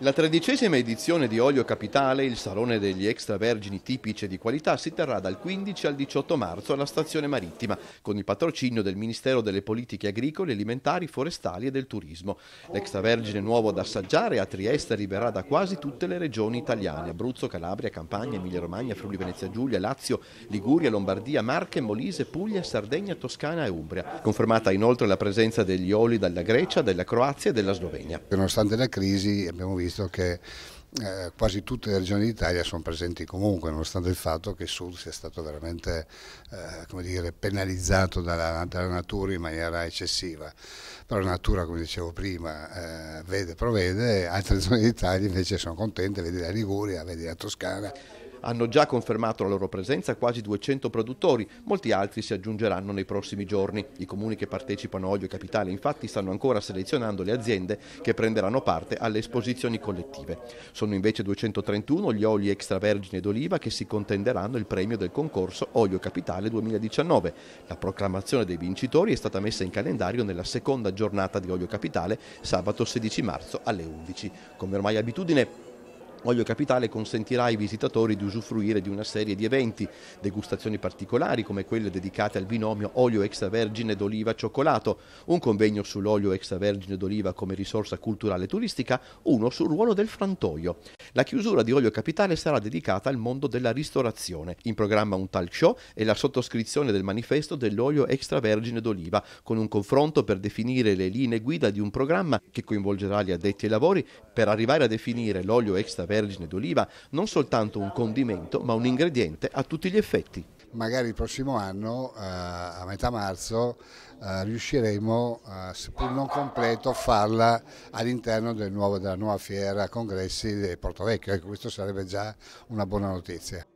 La tredicesima edizione di Olio Capitale, il salone degli extravergini tipici e di qualità, si terrà dal 15 al 18 marzo alla stazione marittima, con il patrocinio del Ministero delle Politiche Agricole, Alimentari, Forestali e del Turismo. L'extravergine nuovo ad assaggiare a Trieste arriverà da quasi tutte le regioni italiane, Abruzzo, Calabria, Campania, Emilia-Romagna, Friuli Venezia Giulia, Lazio, Liguria, Lombardia, Marche, Molise, Puglia, Sardegna, Toscana e Umbria. Confermata inoltre la presenza degli oli dalla Grecia, della Croazia e della Slovenia. Nonostante la crisi abbiamo visto visto che eh, quasi tutte le regioni d'Italia sono presenti comunque, nonostante il fatto che il Sud sia stato veramente eh, dire, penalizzato dalla, dalla, natura in maniera eccessiva. Però la natura, come dicevo prima, eh, vede, provvede, altre zone d'Italia invece sono contente, vedi la Liguria, vedi la Toscana hanno già confermato la loro presenza quasi 200 produttori, molti altri si aggiungeranno nei prossimi giorni. I comuni che partecipano a Olio Capitale infatti stanno ancora selezionando le aziende che prenderanno parte alle esposizioni collettive. Sono invece 231 gli oli extravergine d'oliva che si contenderanno il premio del concorso Olio Capitale 2019. La proclamazione dei vincitori è stata messa in calendario nella seconda giornata di Olio Capitale sabato 16 marzo alle 11. Come ormai abitudine Olio Capitale consentirà ai visitatori di usufruire di una serie di eventi, degustazioni particolari come quelle dedicate al binomio olio extravergine d'oliva cioccolato, un convegno sull'olio extravergine d'oliva come risorsa culturale e turistica, uno sul ruolo del frantoio. La chiusura di Olio Capitale sarà dedicata al mondo della ristorazione. In programma un talk show e la sottoscrizione del manifesto dell'olio extravergine d'oliva, con un confronto per definire le linee guida di un programma che coinvolgerà gli addetti ai lavori per arrivare a definire l'olio extravergine extravergine d'oliva non soltanto un condimento ma un ingrediente a tutti gli effetti magari il prossimo anno, eh, a metà marzo, eh, riusciremo, eh, seppur non completo, a farla all'interno del della nuova fiera congressi di Porto Vecchio. Ecco, questo sarebbe già una buona notizia.